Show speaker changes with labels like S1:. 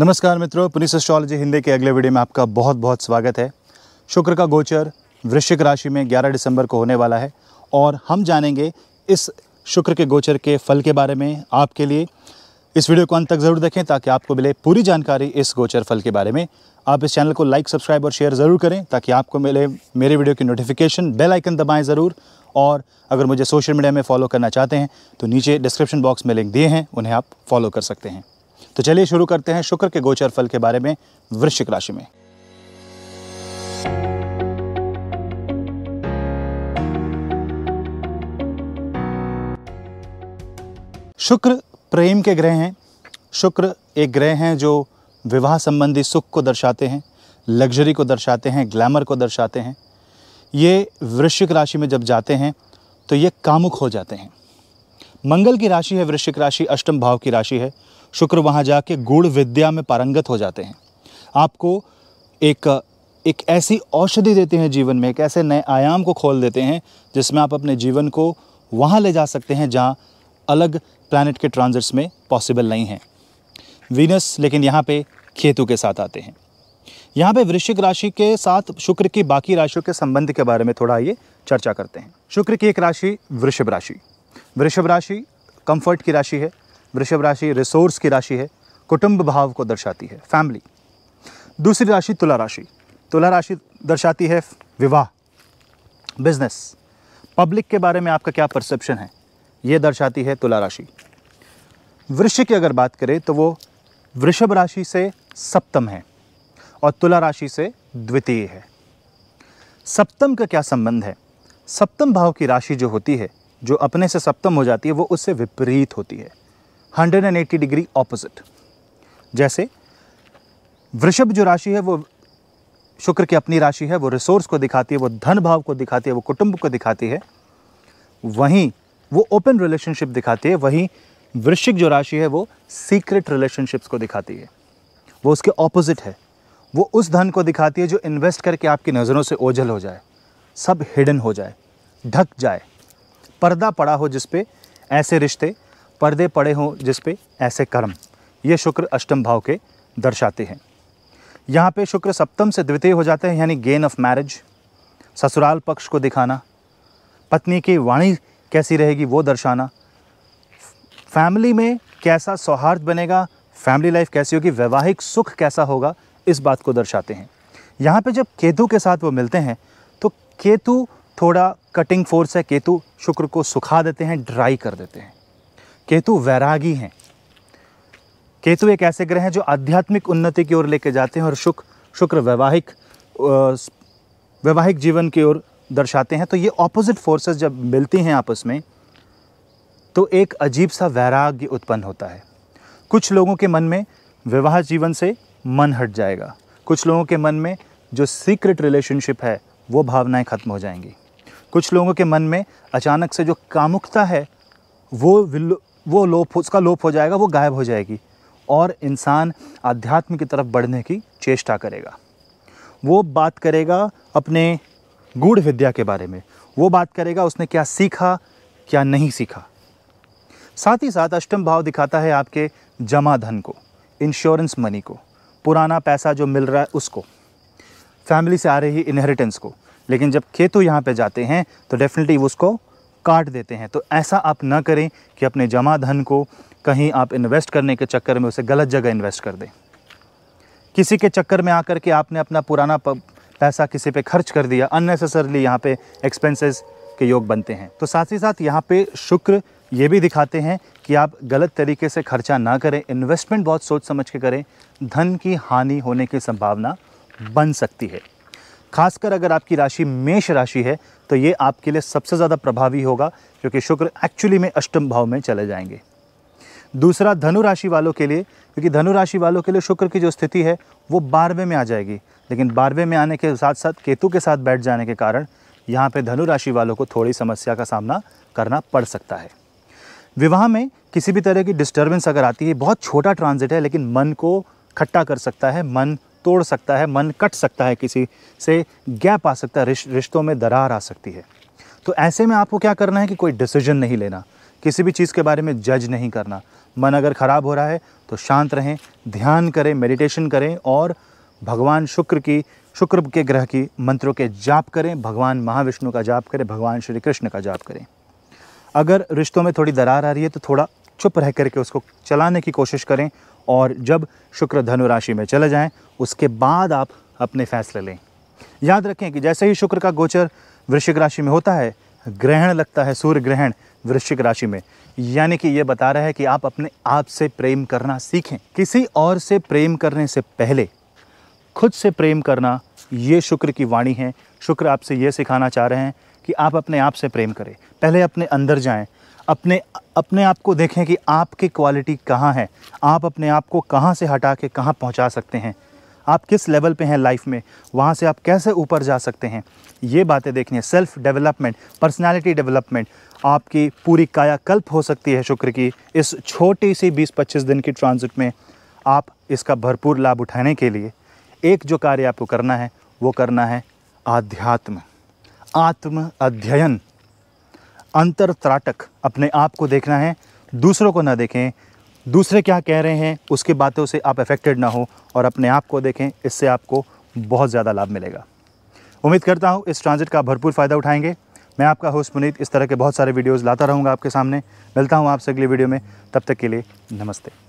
S1: नमस्कार मित्रों police astrology Hindi के अगले वीडियो में आपका बहुत बहुत स्वागत है शुक्र का गोचर वृश्चिक राशि में 11 दिसंबर को होने वाला है और हम जानेंगे इस शुक्र के गोचर के फल के बारे में आपके लिए इस वीडियो को अंत तक ज़रूर देखें ताकि आपको मिले पूरी जानकारी इस गोचर फल के बारे में आप इस चैनल को लाइक सब्सक्राइब और शेयर ज़रूर करें ताकि आपको मिले मेरे वीडियो की नोटिफिकेशन बेल आइकन दबाएं ज़रूर और अगर मुझे सोशल मीडिया में फॉलो करना चाहते हैं तो नीचे डिस्क्रिप्शन बॉक्स में लिंक दिए हैं उन्हें आप फॉलो कर सकते हैं तो चलिए शुरू करते हैं शुक्र के गोचर फल के बारे में वृश्चिक राशि में शुक्र प्रेम के ग्रह हैं शुक्र एक ग्रह हैं जो विवाह संबंधी सुख को दर्शाते हैं लग्जरी को दर्शाते हैं ग्लैमर को दर्शाते हैं ये वृश्चिक राशि में जब जाते हैं तो ये कामुक हो जाते हैं मंगल की राशि है वृश्चिक राशि अष्टम भाव की राशि है शुक्र वहाँ जाके गुड़ विद्या में पारंगत हो जाते हैं आपको एक एक ऐसी औषधि देते हैं जीवन में एक ऐसे नए आयाम को खोल देते हैं जिसमें आप अपने जीवन को वहाँ ले जा सकते हैं जहाँ अलग प्लानट के ट्रांजिट्स में पॉसिबल नहीं है वीनस लेकिन यहाँ पे खेतु के साथ आते हैं यहाँ पे वृश्चिक राशि के साथ शुक्र की बाकी राशियों के संबंध के बारे में थोड़ा ये चर्चा करते हैं शुक्र की एक राशि वृषभ राशि वृषभ राशि कंफर्ट की राशि है वृषभ राशि रिसोर्स की राशि है कुटुंब भाव को दर्शाती है फैमिली दूसरी राशि तुला राशि तुला राशि दर्शाती है विवाह बिजनेस पब्लिक के बारे में आपका क्या परसेप्शन है ये दर्शाती है तुला राशि वृश्चिक की अगर बात करें तो वो वृषभ राशि से सप्तम है और तुला राशि से द्वितीय है सप्तम का क्या संबंध है सप्तम भाव की राशि जो होती है जो अपने से सप्तम हो जाती है वो उससे विपरीत होती है 180 डिग्री ऑपोजिट जैसे वृषभ जो राशि है वो शुक्र की अपनी राशि है वो रिसोर्स को दिखाती है वो धन भाव को दिखाती है वो कुटुंब को दिखाती है वहीं वो ओपन रिलेशनशिप दिखाती है वहीं वृश्चिक जो राशि है वो सीक्रेट रिलेशनशिप्स को दिखाती है वो उसके ऑपोजिट है वो उस धन को दिखाती है जो इन्वेस्ट करके आपकी नज़रों से ओझल हो जाए सब हिडन हो जाए ढक जाए पर्दा पड़ा हो जिसपे ऐसे रिश्ते पर्दे पड़े हों जिसपे ऐसे कर्म ये शुक्र अष्टम भाव के दर्शाते हैं यहाँ पे शुक्र सप्तम से द्वितीय हो जाते हैं यानी गेन ऑफ मैरिज ससुराल पक्ष को दिखाना पत्नी की वाणी कैसी रहेगी वो दर्शाना फैमिली में कैसा सौहार्द बनेगा फैमिली लाइफ कैसी होगी वैवाहिक सुख कैसा होगा इस बात को दर्शाते हैं यहाँ पे जब केतु के साथ वो मिलते हैं तो केतु थोड़ा कटिंग फोर्स है केतु शुक्र को सुखा देते हैं ड्राई कर देते हैं केतु वैरागी हैं केतु एक ऐसे ग्रह हैं जो आध्यात्मिक उन्नति की ओर लेके जाते हैं और शुक्र शुक्र वैवाहिक वैवाहिक जीवन की ओर दर्शाते हैं तो ये ऑपोजिट फोर्सेस जब मिलती हैं आपस में तो एक अजीब सा वैराग्य उत्पन्न होता है कुछ लोगों के मन में विवाह जीवन से मन हट जाएगा कुछ लोगों के मन में जो सीक्रेट रिलेशनशिप है वो भावनाएं ख़त्म हो जाएंगी कुछ लोगों के मन में अचानक से जो कामुकता है वो वो लोप उसका लोप हो जाएगा वो गायब हो जाएगी और इंसान आध्यात्म की तरफ बढ़ने की चेष्टा करेगा वो बात करेगा अपने गूढ़ विद्या के बारे में वो बात करेगा उसने क्या सीखा क्या नहीं सीखा साथ ही साथ अष्टम भाव दिखाता है आपके जमा धन को इंश्योरेंस मनी को पुराना पैसा जो मिल रहा है उसको फैमिली से आ रही इनहेरिटेंस को लेकिन जब खेतु यहाँ पे जाते हैं तो डेफिनेटली उसको काट देते हैं तो ऐसा आप ना करें कि अपने जमा धन को कहीं आप इन्वेस्ट करने के चक्कर में उसे गलत जगह इन्वेस्ट कर दें किसी के चक्कर में आकर के आपने अपना पुराना पैसा किसी पे खर्च कर दिया अननेसेसरली यहाँ पे एक्सपेंसेस के योग बनते हैं तो साथ ही साथ यहाँ पे शुक्र ये भी दिखाते हैं कि आप गलत तरीके से खर्चा ना करें इन्वेस्टमेंट बहुत सोच समझ के करें धन की हानि होने की संभावना बन सकती है खासकर अगर आपकी राशि मेष राशि है तो ये आपके लिए सबसे ज़्यादा प्रभावी होगा क्योंकि शुक्र एक्चुअली में अष्टम भाव में चले जाएंगे दूसरा धनु राशि वालों के लिए क्योंकि धनु राशि वालों के लिए शुक्र की जो स्थिति है वो बारहवें में आ जाएगी लेकिन बारहवें में आने के साथ साथ केतु के साथ बैठ जाने के कारण यहाँ पे धनु राशि वालों को थोड़ी समस्या का सामना करना पड़ सकता है विवाह में किसी भी तरह की डिस्टर्बेंस अगर आती है बहुत छोटा ट्रांजिट है लेकिन मन को खट्टा कर सकता है मन तोड़ सकता है मन कट सकता है किसी से गैप आ सकता है रिश्तों में दरार आ सकती है तो ऐसे में आपको क्या करना है कि कोई डिसीजन नहीं लेना किसी भी चीज़ के बारे में जज नहीं करना मन अगर ख़राब हो रहा है तो शांत रहें ध्यान करें मेडिटेशन करें और भगवान शुक्र की शुक्र के ग्रह की मंत्रों के जाप करें भगवान महाविष्णु का जाप करें भगवान श्री कृष्ण का जाप करें अगर रिश्तों में थोड़ी दरार आ रही है तो थोड़ा चुप रह करके उसको चलाने की कोशिश करें और जब शुक्र धनु राशि में चले जाएं उसके बाद आप अपने फैसले लें याद रखें कि जैसे ही शुक्र का गोचर वृश्चिक राशि में होता है ग्रहण लगता है सूर्य ग्रहण वृश्चिक राशि में यानी कि ये बता रहा है कि आप अपने आप से प्रेम करना सीखें किसी और से प्रेम करने से पहले खुद से प्रेम करना ये शुक्र की वाणी है शुक्र आपसे ये सिखाना चाह रहे हैं कि आप अपने आप से प्रेम करें पहले अपने अंदर जाएं अपने अपने आप को देखें कि आपकी क्वालिटी कहाँ है आप अपने आप को कहाँ से हटा के कहाँ पहुँचा सकते हैं आप किस लेवल पे हैं लाइफ में वहाँ से आप कैसे ऊपर जा सकते हैं ये बातें देखनी है सेल्फ डेवलपमेंट पर्सनालिटी डेवलपमेंट आपकी पूरी कायाकल्प हो सकती है शुक्र की इस छोटी सी बीस पच्चीस दिन की ट्रांजिट में आप इसका भरपूर लाभ उठाने के लिए एक जो कार्य आपको करना है वो करना है आध्यात्म आत्म अध्ययन अंतर त्राटक अपने आप को देखना है दूसरों को ना देखें दूसरे क्या कह रहे हैं उसकी बातों से आप अफेक्टेड ना हो और अपने आप को देखें इससे आपको बहुत ज़्यादा लाभ मिलेगा उम्मीद करता हूँ इस ट्रांजिट का भरपूर फ़ायदा उठाएंगे मैं आपका होस्ट पुनीत इस तरह के बहुत सारे वीडियोज़ लाता रहूँगा आपके सामने मिलता हूँ आपसे अगली वीडियो में तब तक के लिए नमस्ते